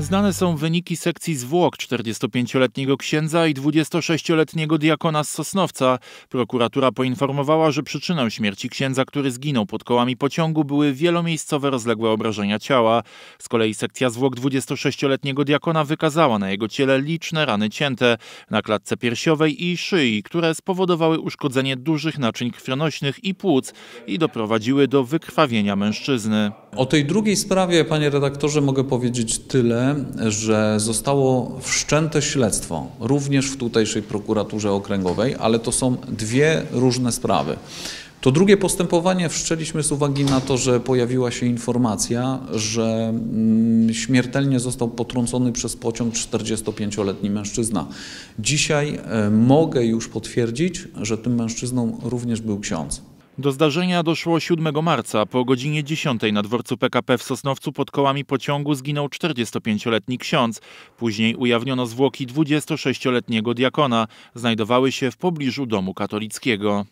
Znane są wyniki sekcji zwłok 45-letniego księdza i 26-letniego diakona z Sosnowca. Prokuratura poinformowała, że przyczyną śmierci księdza, który zginął pod kołami pociągu, były wielomiejscowe rozległe obrażenia ciała. Z kolei sekcja zwłok 26-letniego diakona wykazała na jego ciele liczne rany cięte na klatce piersiowej i szyi, które spowodowały uszkodzenie dużych naczyń krwionośnych i płuc i doprowadziły do wykrwawienia mężczyzny. O tej drugiej sprawie, panie redaktorze, mogę powiedzieć tyle, że zostało wszczęte śledztwo również w tutejszej prokuraturze okręgowej, ale to są dwie różne sprawy. To drugie postępowanie wszczęliśmy z uwagi na to, że pojawiła się informacja, że mm, śmiertelnie został potrącony przez pociąg 45-letni mężczyzna. Dzisiaj e, mogę już potwierdzić, że tym mężczyzną również był ksiądz. Do zdarzenia doszło 7 marca. Po godzinie 10 na dworcu PKP w Sosnowcu pod kołami pociągu zginął 45-letni ksiądz. Później ujawniono zwłoki 26-letniego diakona. Znajdowały się w pobliżu domu katolickiego.